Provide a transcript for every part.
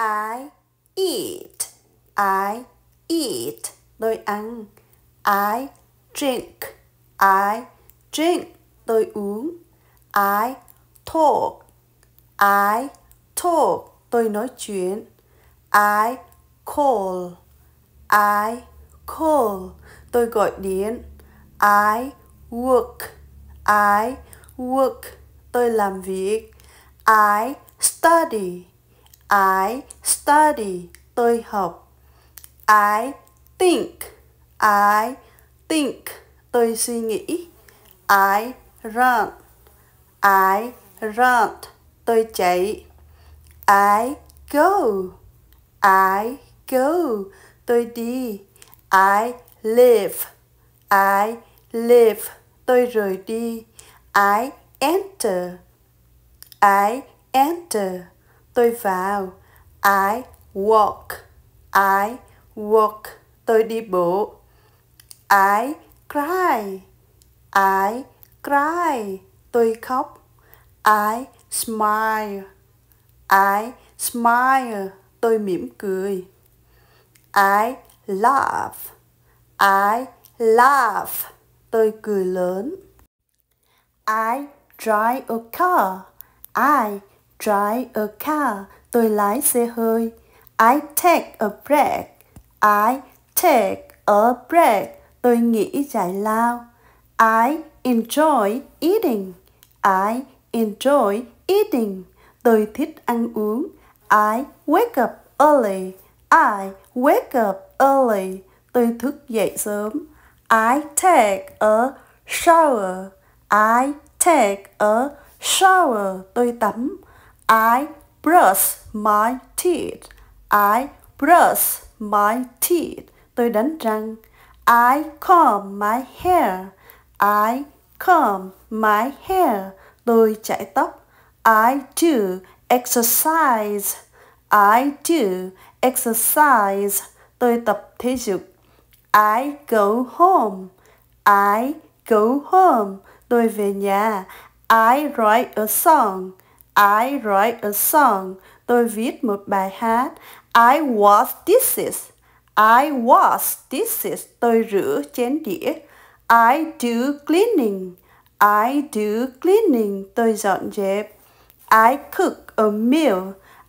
I eat. I eat. Tôi ăn. I drink. I drink. Tôi uống. I talk. I talk. Tôi nói chuyện. I call. I call. Tôi gọi điện. I work. I work. Tôi làm việc. I study. I study, tôi học. I think, I think, tôi suy nghĩ. I run, I run, tôi chạy. I go, I go, tôi đi. I live, I live, tôi rời đi. I enter, I enter, tôi vào. I walk. I walk. Tôi đi bộ. I cry. I cry. Tôi khóc. I smile. I smile. Tôi mỉm cười. I laugh. I laugh. Tôi cười lớn. I drive a car. I drive a car, tôi lái xe hơi. I take a break, I take a break, tôi nghỉ giải lao. I enjoy eating, I enjoy eating, tôi thích ăn uống. I wake up early, I wake up early, tôi thức dậy sớm. I take a shower, I take a shower, tôi tắm. I brush my teeth. I brush my teeth. Tôi đánh răng. I comb my hair. I comb my hair. Tôi chải tóc. I do exercise. I do exercise. Tôi tập thể dục. I go home. I go home. Tôi về nhà. I write a song. I write a song. Tôi viết một bài hát. I wash dishes. I wash dishes. Tôi rửa chén đĩa. I do cleaning. I do cleaning. Tôi dọn dẹp. I cook a meal.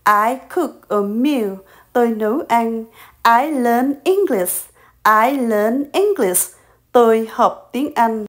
I cook a meal. Tôi nấu ăn. I learn English. I learn English. Tôi học tiếng Anh.